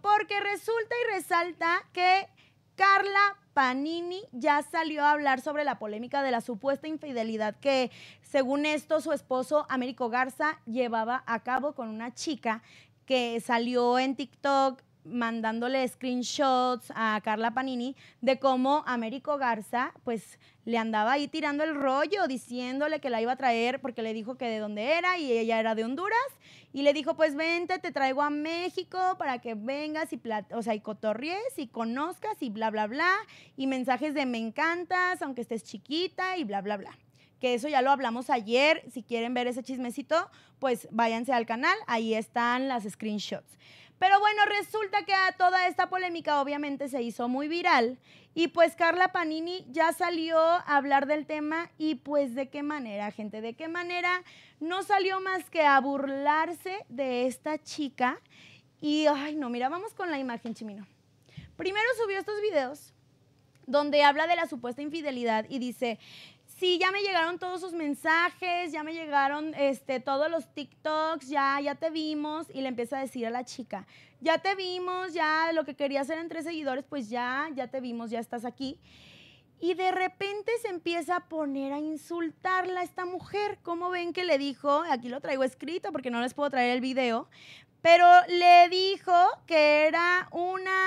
porque resulta y resalta que Carla Panini ya salió a hablar sobre la polémica de la supuesta infidelidad que, según esto, su esposo Américo Garza llevaba a cabo con una chica que salió en TikTok mandándole screenshots a Carla Panini de cómo Américo Garza pues le andaba ahí tirando el rollo diciéndole que la iba a traer porque le dijo que de dónde era y ella era de Honduras y le dijo pues vente te traigo a México para que vengas y o sea y cotorries y conozcas y bla bla bla y mensajes de me encantas aunque estés chiquita y bla bla bla que eso ya lo hablamos ayer si quieren ver ese chismecito pues váyanse al canal ahí están las screenshots pero bueno, resulta que a toda esta polémica obviamente se hizo muy viral y pues Carla Panini ya salió a hablar del tema y pues de qué manera, gente, de qué manera no salió más que a burlarse de esta chica y, ay no, mira, vamos con la imagen, Chimino. Primero subió estos videos donde habla de la supuesta infidelidad y dice, sí, ya me llegaron todos sus mensajes, ya me llegaron este, todos los TikToks, ya, ya te vimos. Y le empieza a decir a la chica, ya te vimos, ya lo que quería hacer entre seguidores, pues ya, ya te vimos, ya estás aquí. Y de repente se empieza a poner a insultarla a esta mujer. ¿Cómo ven que le dijo? Aquí lo traigo escrito porque no les puedo traer el video. Pero le dijo que era una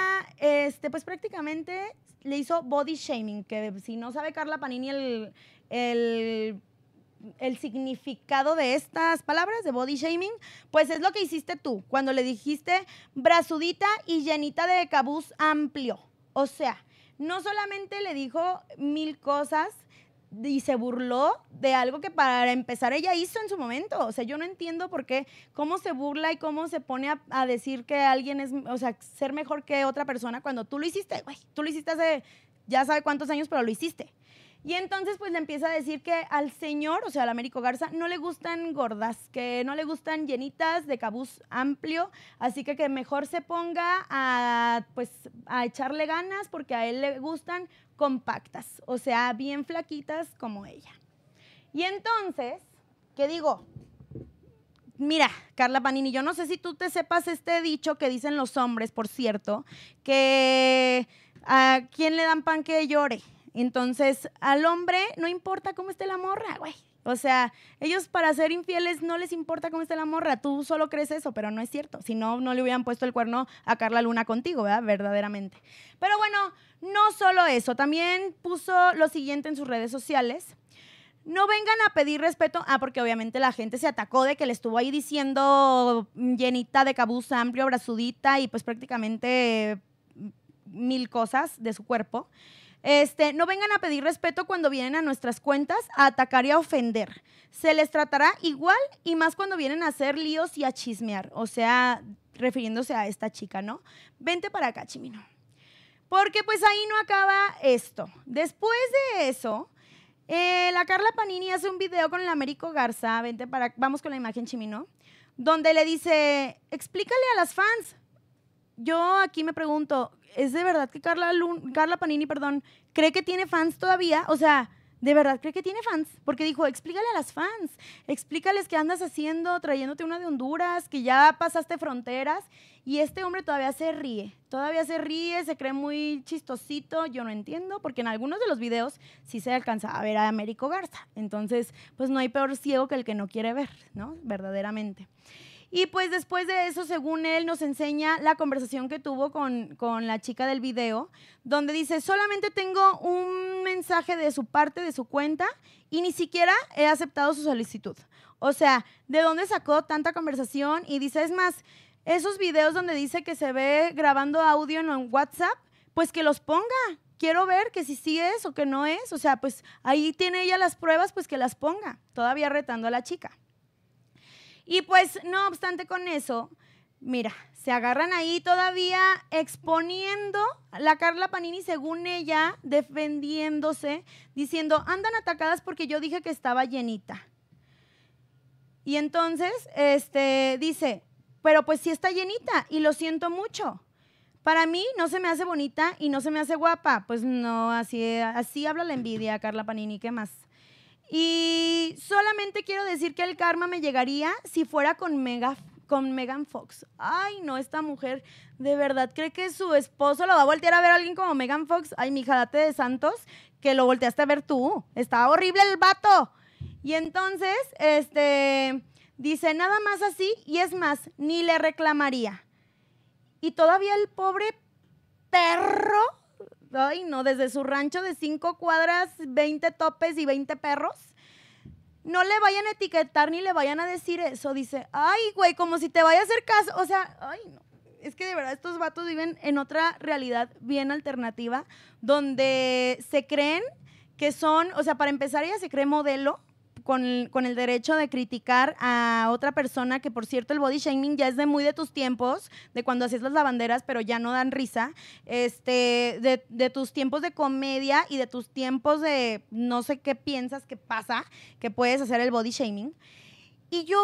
este, pues prácticamente le hizo body shaming, que si no sabe Carla Panini el, el, significado de estas palabras, de body shaming, pues es lo que hiciste tú, cuando le dijiste brazudita y llenita de cabuz amplio. O sea, no solamente le dijo mil cosas y se burló de algo que para empezar ella hizo en su momento. O sea, yo no entiendo por qué, cómo se burla y cómo se pone a, decir que alguien es, o sea, ser mejor que otra persona cuando tú lo hiciste, güey, tú lo hiciste hace ya sabe cuántos años, pero lo hiciste. Y entonces pues le empieza a decir que al señor, o sea, al Américo Garza, no le gustan gordas, que no le gustan llenitas de cabuz amplio, así que que mejor se ponga a pues a echarle ganas porque a él le gustan compactas, o sea, bien flaquitas como ella. Y entonces, ¿qué digo? Mira, Carla Panini, yo no sé si tú te sepas este dicho que dicen los hombres, por cierto, que a quién le dan pan que llore. Entonces, al hombre no importa cómo esté la morra, güey. O sea, ellos para ser infieles no les importa cómo esté la morra. Tú solo crees eso, pero no es cierto. Si no, no le hubieran puesto el cuerno a Carla Luna contigo, ¿verdad? Verdaderamente. Pero bueno, no solo eso. También puso lo siguiente en sus redes sociales. No vengan a pedir respeto. Ah, porque obviamente la gente se atacó de que le estuvo ahí diciendo mm, llenita de cabuz amplio, brazudita y pues prácticamente mm, mil cosas de su cuerpo. Este, no vengan a pedir respeto cuando vienen a nuestras cuentas a atacar y a ofender. Se les tratará igual y más cuando vienen a hacer líos y a chismear. O sea, refiriéndose a esta chica, ¿no? Vente para acá, Chimino. Porque pues ahí no acaba esto. Después de eso, eh, la Carla Panini hace un video con el Américo Garza. Vente para, vamos con la imagen, Chimino. Donde le dice, explícale a las fans yo aquí me pregunto, ¿es de verdad que Carla, Carla Panini, perdón, cree que tiene fans todavía? O sea, ¿de verdad cree que tiene fans? Porque dijo, explícale a las fans, explícales qué andas haciendo, trayéndote una de Honduras, que ya pasaste fronteras. Y este hombre todavía se ríe, todavía se ríe, se cree muy chistosito, yo no entiendo, porque en algunos de los videos sí se alcanza a ver a Américo Garza. Entonces, pues no hay peor ciego que el que no quiere ver, ¿no? Verdaderamente. Y pues después de eso, según él, nos enseña la conversación que tuvo con, la chica del video, donde dice, solamente tengo un mensaje de su parte, de su cuenta, y ni siquiera he aceptado su solicitud. O sea, ¿de dónde sacó tanta conversación? Y dice, es más, esos videos donde dice que se ve grabando audio en WhatsApp, pues que los ponga. Quiero ver que si sí es o que no es. O sea, pues ahí tiene ella las pruebas, pues que las ponga, todavía retando a la chica. Y pues no obstante con eso, mira, se agarran ahí todavía exponiendo la Carla Panini, según ella, defendiéndose, diciendo, andan atacadas porque yo dije que estaba llenita. Y entonces, este, dice, pero pues sí está llenita y lo siento mucho. Para mí no se me hace bonita y no se me hace guapa. Pues no, así, así habla la envidia, Carla Panini, ¿qué más? Y Solamente quiero decir que el karma me llegaría si fuera con Mega con Megan Fox. Ay, no, esta mujer de verdad cree que su esposo lo va a voltear a ver a alguien como Megan Fox. Ay, mi de Santos, que lo volteaste a ver tú. Estaba horrible el vato. Y entonces, este, dice, nada más así, y es más, ni le reclamaría. Y todavía el pobre perro, ay, no, desde su rancho de cinco cuadras, 20 topes y 20 perros no le vayan a etiquetar ni le vayan a decir eso. Dice, ay, güey, como si te vaya a hacer caso. O sea, ay, no. Es que de verdad estos vatos viven en otra realidad bien alternativa, donde se creen que son, o sea, para empezar ella se cree modelo, con, el derecho de criticar a otra persona, que por cierto el body shaming ya es de muy de tus tiempos, de cuando hacías las lavanderas, pero ya no dan risa, este, de, tus tiempos de comedia y de tus tiempos de no sé qué piensas que pasa, que puedes hacer el body shaming. Y yo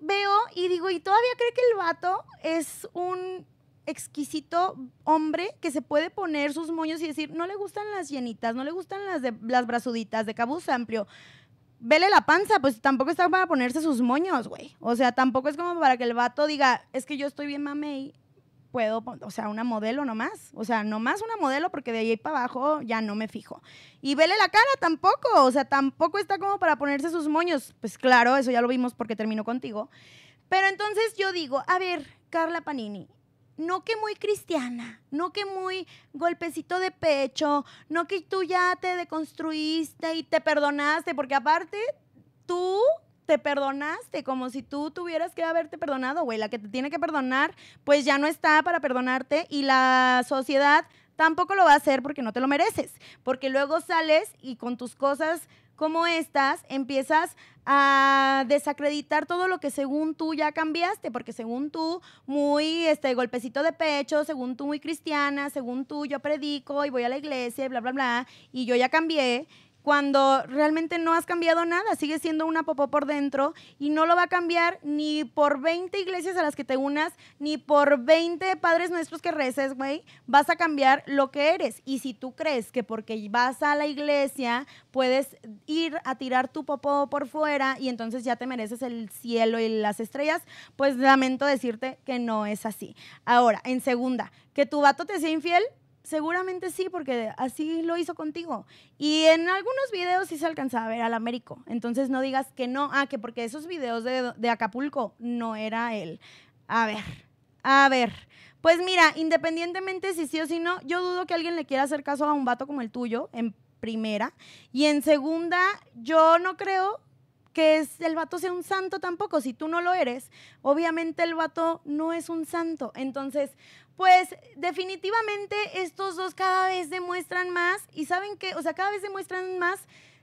veo y digo, y todavía cree que el vato es un exquisito hombre que se puede poner sus moños y decir, no le gustan las llenitas, no le gustan las las brazuditas de cabuz amplio vele la panza, pues tampoco está para ponerse sus moños, güey. O sea, tampoco es como para que el vato diga, es que yo estoy bien mamey, puedo, o sea, una modelo nomás. O sea, nomás una modelo porque de ahí para abajo ya no me fijo. Y vele la cara tampoco, o sea, tampoco está como para ponerse sus moños. Pues claro, eso ya lo vimos porque terminó contigo. Pero entonces yo digo, a ver, Carla Panini, no que muy cristiana, no que muy golpecito de pecho, no que tú ya te deconstruiste y te perdonaste, porque aparte tú te perdonaste, como si tú tuvieras que haberte perdonado, güey. La que te tiene que perdonar, pues ya no está para perdonarte y la sociedad tampoco lo va a hacer porque no te lo mereces, porque luego sales y con tus cosas como estas, empiezas a desacreditar todo lo que según tú ya cambiaste, porque según tú, muy este golpecito de pecho, según tú muy cristiana, según tú yo predico y voy a la iglesia y bla, bla, bla, y yo ya cambié, cuando realmente no has cambiado nada, sigues siendo una popó por dentro y no lo va a cambiar ni por 20 iglesias a las que te unas, ni por 20 padres nuestros que reces, güey, vas a cambiar lo que eres. Y si tú crees que porque vas a la iglesia puedes ir a tirar tu popó por fuera y entonces ya te mereces el cielo y las estrellas, pues lamento decirte que no es así. Ahora, en segunda, que tu vato te sea infiel, Seguramente sí, porque así lo hizo contigo. Y en algunos videos sí se alcanzaba a ver al Américo. Entonces no digas que no, ah, que porque esos videos de, de Acapulco no era él. A ver, a ver. Pues mira, independientemente si sí o si no, yo dudo que alguien le quiera hacer caso a un vato como el tuyo, en primera. Y en segunda, yo no creo que es, el vato sea un santo tampoco. Si tú no lo eres, obviamente el vato no es un santo. Entonces, pues definitivamente estos dos cada vez demuestran más y saben que, o sea, cada vez demuestran más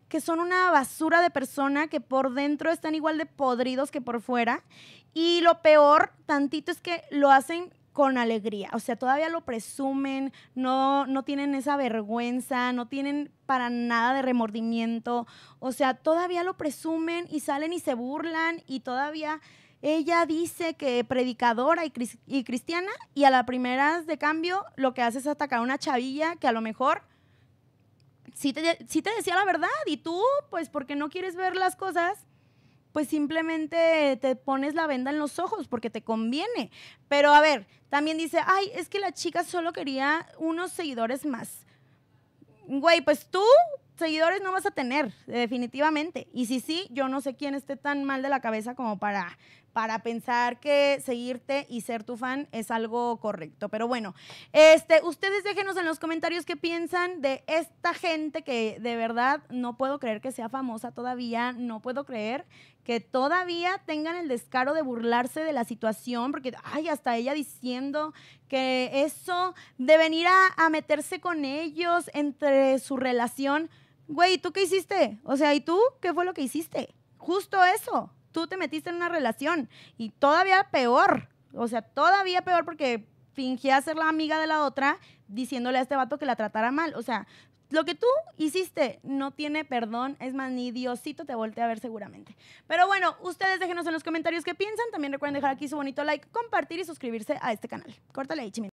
que son una basura de persona, que por dentro están igual de podridos que por fuera. Y lo peor, tantito, es que lo hacen con alegría. O sea, todavía lo presumen, no, no tienen esa vergüenza, no tienen para nada de remordimiento. O sea, todavía lo presumen y salen y se burlan y todavía ella dice que predicadora y, cristiana y a la primeras de cambio lo que hace es atacar a una chavilla que a lo mejor si sí te decía la verdad y tú, pues porque no quieres ver las cosas pues simplemente te pones la venda en los ojos porque te conviene. Pero a ver, también dice, ay, es que la chica solo quería unos seguidores más. Güey, pues tú seguidores no vas a tener, definitivamente. Y si sí, yo no sé quién esté tan mal de la cabeza como para para pensar que seguirte y ser tu fan es algo correcto. Pero bueno, este, ustedes déjenos en los comentarios qué piensan de esta gente que de verdad no puedo creer que sea famosa todavía, no puedo creer que todavía tengan el descaro de burlarse de la situación, porque, ay, hasta ella diciendo que eso de venir a, meterse con ellos entre su relación, güey, ¿tú qué hiciste? O sea, ¿y tú qué fue lo que hiciste? Justo eso tú te metiste en una relación y todavía peor, o sea, todavía peor porque fingía ser la amiga de la otra diciéndole a este vato que la tratara mal, o sea, lo que tú hiciste no tiene perdón, es más, ni Diosito te voltea a ver seguramente. Pero bueno, ustedes déjenos en los comentarios qué piensan, también recuerden dejar aquí su bonito like, compartir y suscribirse a este canal. Córtale ahí, chimita.